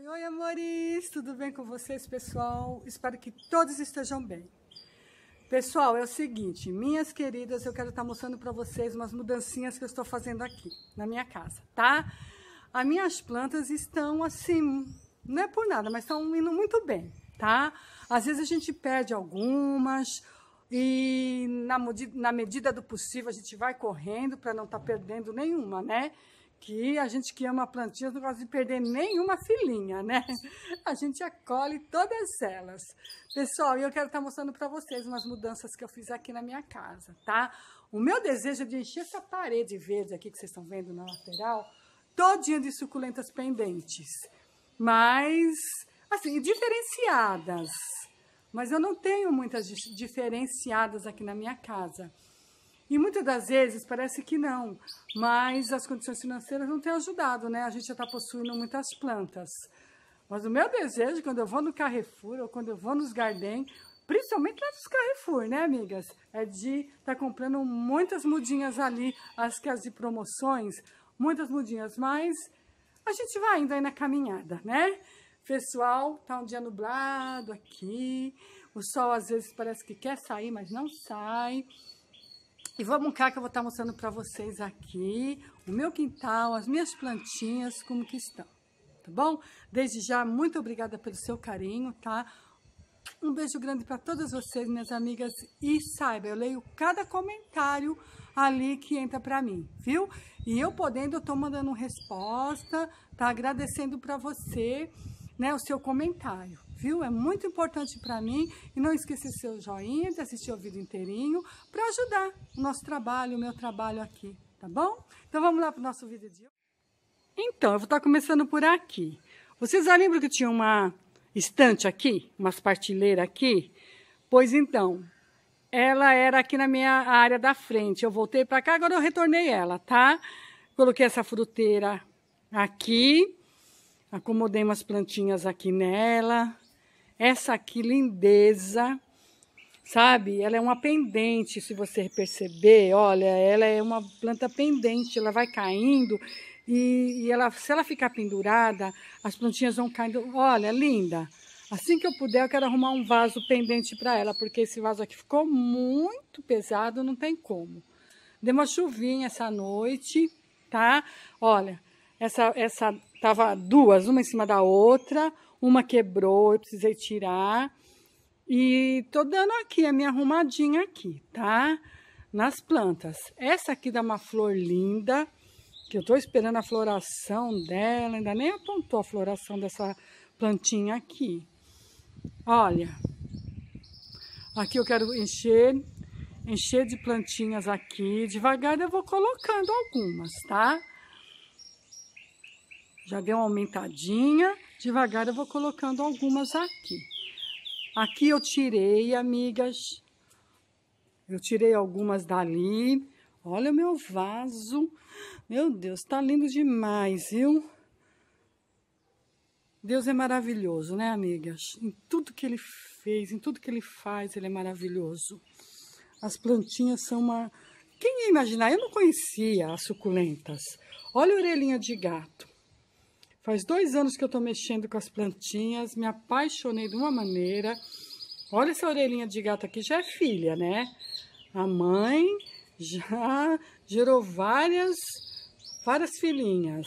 Oi, oi, amores! Tudo bem com vocês, pessoal? Espero que todos estejam bem. Pessoal, é o seguinte, minhas queridas, eu quero estar mostrando para vocês umas mudancinhas que eu estou fazendo aqui na minha casa, tá? As minhas plantas estão assim, não é por nada, mas estão indo muito bem, tá? Às vezes a gente perde algumas e na, na medida do possível a gente vai correndo para não estar tá perdendo nenhuma, né? que a gente que ama plantinhas não gosta de perder nenhuma filhinha, né? A gente acolhe todas elas. Pessoal, eu quero estar tá mostrando para vocês umas mudanças que eu fiz aqui na minha casa, tá? O meu desejo é de encher essa parede verde aqui que vocês estão vendo na lateral, todinha de suculentas pendentes. Mas, assim, diferenciadas. Mas eu não tenho muitas diferenciadas aqui na minha casa. E muitas das vezes parece que não, mas as condições financeiras não têm ajudado, né? A gente já está possuindo muitas plantas. Mas o meu desejo, quando eu vou no Carrefour ou quando eu vou nos Garden, principalmente lá dos Carrefour, né, amigas? É de estar tá comprando muitas mudinhas ali, as que as de promoções, muitas mudinhas, mas a gente vai indo aí na caminhada, né? Pessoal, tá um dia nublado aqui, o sol às vezes parece que quer sair, mas não sai. E vamos cá que eu vou estar mostrando para vocês aqui o meu quintal, as minhas plantinhas, como que estão, tá bom? Desde já, muito obrigada pelo seu carinho, tá? Um beijo grande para todas vocês, minhas amigas, e saiba, eu leio cada comentário ali que entra para mim, viu? E eu podendo, eu tô mandando resposta, tá? Agradecendo para você, né, o seu comentário viu? É muito importante para mim. E não esqueça seu joinha, de assistir o vídeo inteirinho, para ajudar o nosso trabalho, o meu trabalho aqui, tá bom? Então vamos lá para o nosso vídeo de hoje. Então, eu vou estar tá começando por aqui. Vocês já lembram que tinha uma estante aqui, umas partilheiras aqui? Pois então, ela era aqui na minha área da frente. Eu voltei para cá, agora eu retornei ela, tá? Coloquei essa fruteira aqui, acomodei umas plantinhas aqui nela, essa aqui, lindeza, sabe? Ela é uma pendente, se você perceber, olha, ela é uma planta pendente, ela vai caindo e, e ela, se ela ficar pendurada, as plantinhas vão caindo. Olha, linda! Assim que eu puder, eu quero arrumar um vaso pendente para ela, porque esse vaso aqui ficou muito pesado, não tem como. Deu uma chuvinha essa noite, tá? Olha, essa, essa tava duas, uma em cima da outra. Uma quebrou, eu precisei tirar. E tô dando aqui a minha arrumadinha aqui, tá? Nas plantas. Essa aqui dá uma flor linda, que eu tô esperando a floração dela. Ainda nem apontou a floração dessa plantinha aqui. Olha, aqui eu quero encher, encher de plantinhas aqui. Devagar eu vou colocando algumas, tá? Já deu uma aumentadinha. Devagar eu vou colocando algumas aqui. Aqui eu tirei, amigas. Eu tirei algumas dali. Olha o meu vaso. Meu Deus, tá lindo demais, viu? Deus é maravilhoso, né, amigas? Em tudo que ele fez, em tudo que ele faz, ele é maravilhoso. As plantinhas são uma... Quem ia imaginar? Eu não conhecia as suculentas. Olha a orelhinha de gato. Faz dois anos que eu tô mexendo com as plantinhas, me apaixonei de uma maneira. Olha essa orelhinha de gato aqui, já é filha, né? A mãe já gerou várias, várias filhinhas.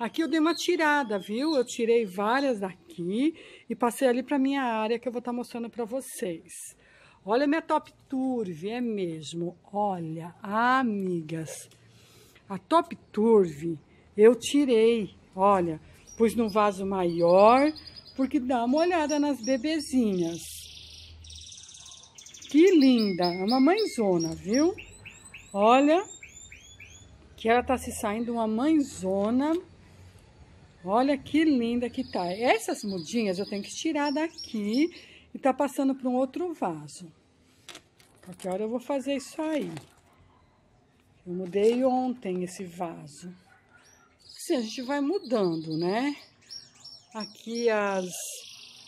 Aqui eu dei uma tirada, viu? Eu tirei várias daqui e passei ali para minha área que eu vou estar tá mostrando para vocês. Olha minha Top Turve, é mesmo. Olha, amigas, a Top Turve eu tirei Olha, pus num vaso maior, porque dá uma olhada nas bebezinhas. Que linda, é uma mãezona, viu? Olha, que ela tá se saindo uma mãezona. Olha que linda que tá. Essas mudinhas eu tenho que tirar daqui e tá passando para um outro vaso. Qualquer hora eu vou fazer isso aí. Eu mudei ontem esse vaso assim, a gente vai mudando, né? Aqui as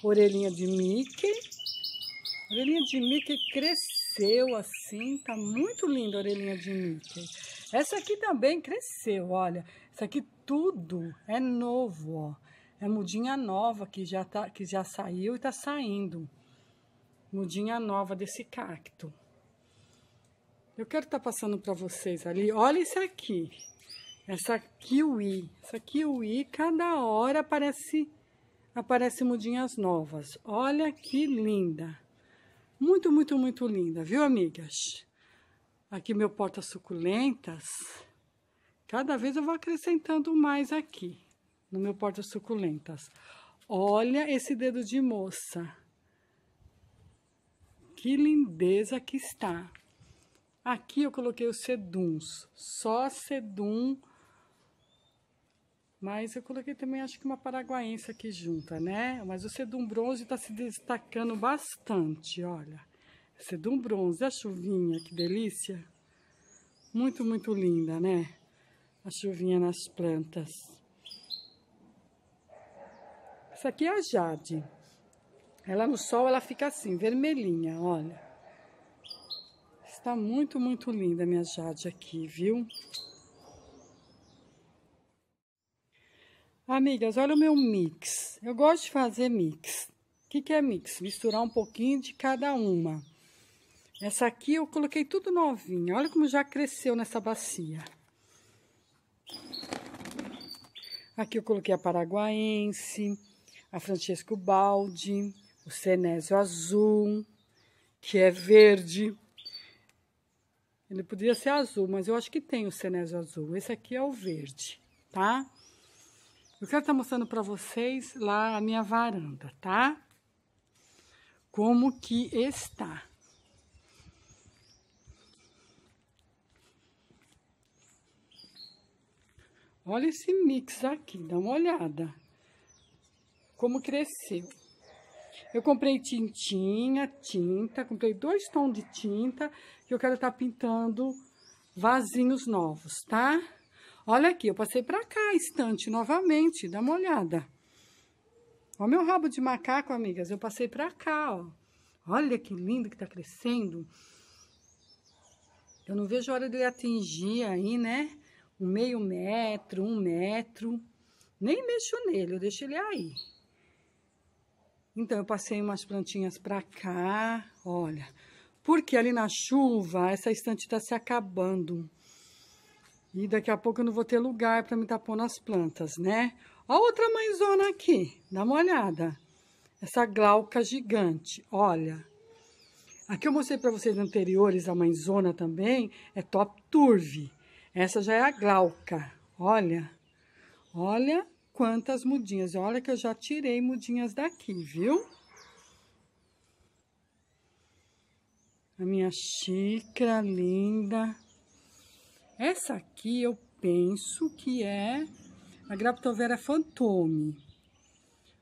orelhinhas de Mickey. A orelhinha de Mickey cresceu assim, tá muito linda a orelhinha de Mickey. Essa aqui também cresceu, olha. Isso aqui tudo é novo, ó. É mudinha nova que já, tá, que já saiu e tá saindo. Mudinha nova desse cacto. Eu quero estar tá passando para vocês ali. Olha isso aqui. Essa kiwi, essa kiwi, cada hora aparece, aparece mudinhas novas. Olha que linda. Muito, muito, muito linda, viu, amigas? Aqui meu porta suculentas. Cada vez eu vou acrescentando mais aqui no meu porta suculentas. Olha esse dedo de moça. Que lindeza que está. Aqui eu coloquei os seduns, só sedum mas eu coloquei também, acho que uma paraguaense aqui junta, né? Mas o sedum bronze está se destacando bastante, olha. Sedum bronze, a chuvinha, que delícia. Muito, muito linda, né? A chuvinha nas plantas. Essa aqui é a Jade. Ela no sol, ela fica assim, vermelhinha, olha. Está muito, muito linda minha Jade aqui, Viu? Amigas, olha o meu mix. Eu gosto de fazer mix. O que, que é mix? Misturar um pouquinho de cada uma. Essa aqui eu coloquei tudo novinha. Olha como já cresceu nessa bacia. Aqui eu coloquei a paraguaense, a Francesco Baldi, o Senésio Azul, que é verde. Ele podia ser azul, mas eu acho que tem o Senésio Azul. Esse aqui é o verde, tá? Tá? Eu quero estar mostrando para vocês lá a minha varanda, tá? Como que está. Olha esse mix aqui, dá uma olhada. Como cresceu. Eu comprei tintinha, tinta, comprei dois tons de tinta que eu quero estar pintando vasinhos novos, tá? Tá? Olha aqui, eu passei para cá a estante novamente, dá uma olhada. o meu rabo de macaco, amigas, eu passei para cá, ó. Olha que lindo que tá crescendo. Eu não vejo a hora dele atingir aí, né? Um meio metro, um metro. Nem mexo nele, eu deixo ele aí. Então, eu passei umas plantinhas para cá, olha. Porque ali na chuva, essa estante está se acabando. E daqui a pouco eu não vou ter lugar para me estar nas pondo as plantas, né? A outra mãezona aqui, dá uma olhada. Essa glauca gigante, olha. Aqui eu mostrei para vocês anteriores a mãezona também, é top turve. Essa já é a glauca, olha. Olha quantas mudinhas. Olha que eu já tirei mudinhas daqui, viu? A minha xícara linda. Essa aqui eu penso que é a Graptovera fantome,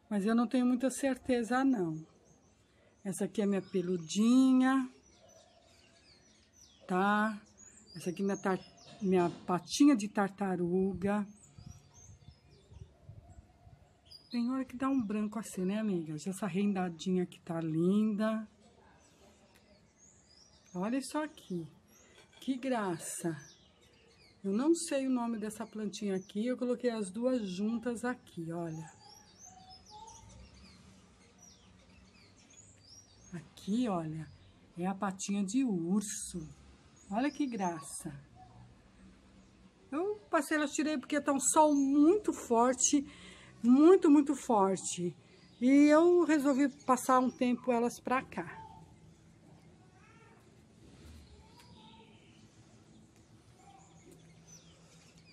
mas eu não tenho muita certeza não. Essa aqui é minha peludinha, tá? Essa aqui é minha, tar... minha patinha de tartaruga. Tem hora que dá um branco assim, né, amigas? Essa rendadinha aqui tá linda. Olha isso aqui. Que graça. Eu não sei o nome dessa plantinha aqui, eu coloquei as duas juntas aqui, olha. Aqui, olha, é a patinha de urso. Olha que graça. Eu passei, elas tirei porque tá um sol muito forte, muito, muito forte. E eu resolvi passar um tempo elas para cá.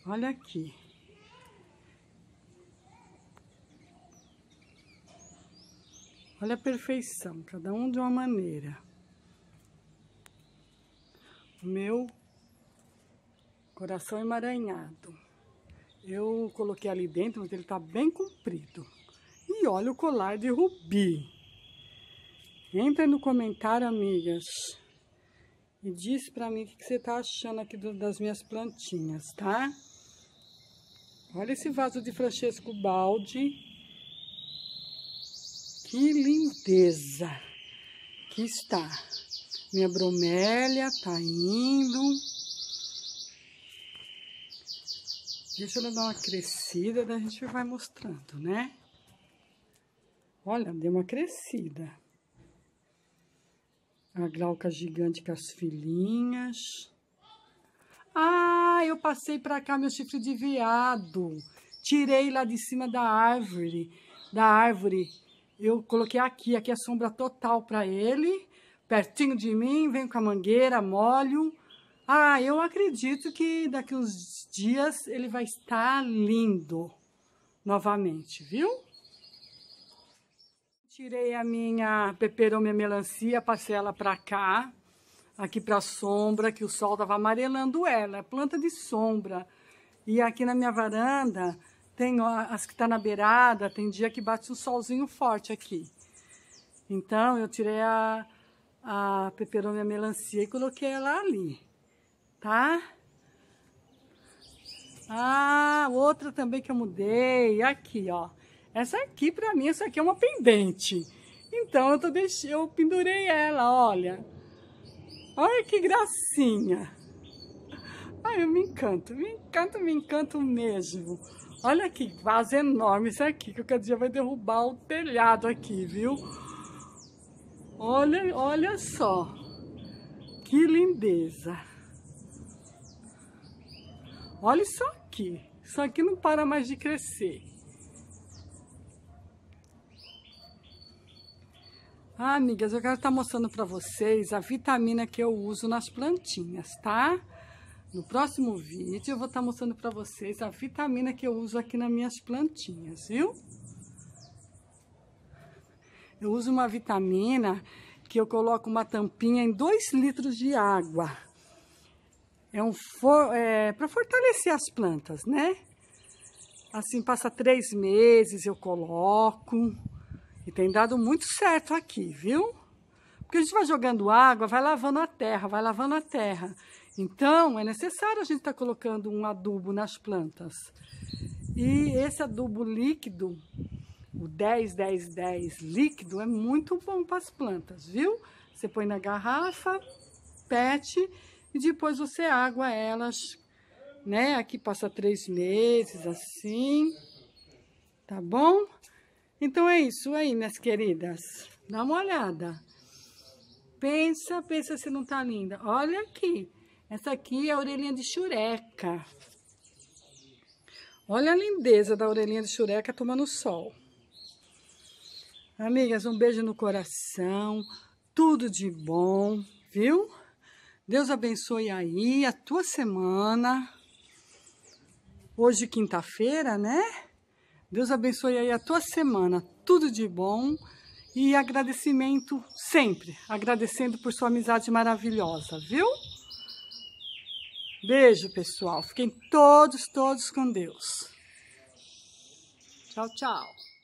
Olha aqui. Olha a perfeição, cada um de uma maneira. O meu coração emaranhado. Eu coloquei ali dentro, mas ele tá bem comprido. E olha o colar de rubi. Entra no comentário, amigas, e diz pra mim o que, você tá achando aqui das minhas plantinhas, tá? Olha esse vaso de Francesco Baldi. Que lindeza que está. Minha bromélia tá indo. Deixa ela dar uma crescida, daí a gente vai mostrando, né? Olha, deu uma crescida. A glauca gigante com as filhinhas. Ah, eu passei para cá meu chifre de veado. Tirei lá de cima da árvore, da árvore. Eu coloquei aqui, aqui é sombra total para ele, pertinho de mim, venho com a mangueira, molho. Ah, eu acredito que daqui uns dias ele vai estar lindo novamente, viu? Tirei a minha peperômia melancia, passei ela para cá, aqui para sombra, que o sol estava amarelando ela, é planta de sombra. E aqui na minha varanda, tem as que está na beirada, tem dia que bate um solzinho forte aqui. Então, eu tirei a, a peperônia melancia e coloquei ela ali, tá? Ah, outra também que eu mudei, aqui, ó. Essa aqui, para mim, essa aqui é uma pendente. Então, eu, tô deix... eu pendurei ela, olha. Olha que gracinha. Ai, eu me encanto, me encanto, me encanto mesmo. Olha que vaso enorme isso aqui, que o dia vai derrubar o telhado aqui, viu? Olha, olha só. Que lindeza. Olha isso aqui. Isso aqui não para mais de crescer. Ah, amigas, eu quero estar tá mostrando para vocês a vitamina que eu uso nas plantinhas, tá? No próximo vídeo eu vou estar tá mostrando para vocês a vitamina que eu uso aqui nas minhas plantinhas, viu? Eu uso uma vitamina que eu coloco uma tampinha em 2 litros de água. É um for, é, para fortalecer as plantas, né? Assim, passa três meses eu coloco. E tem dado muito certo aqui, viu? Porque a gente vai jogando água, vai lavando a terra, vai lavando a terra. Então, é necessário a gente estar tá colocando um adubo nas plantas. E esse adubo líquido, o 10-10-10 líquido, é muito bom para as plantas, viu? Você põe na garrafa, pet, e depois você água elas, né? Aqui passa três meses, assim, tá bom? Então é isso aí, minhas queridas. Dá uma olhada. Pensa, pensa se não tá linda. Olha aqui. Essa aqui é a orelhinha de xureca. Olha a lindeza da orelhinha de xureca tomando sol. Amigas, um beijo no coração. Tudo de bom, viu? Deus abençoe aí a tua semana. Hoje, quinta-feira, né? Deus abençoe aí a tua semana, tudo de bom e agradecimento sempre, agradecendo por sua amizade maravilhosa, viu? Beijo, pessoal. Fiquem todos, todos com Deus. Tchau, tchau.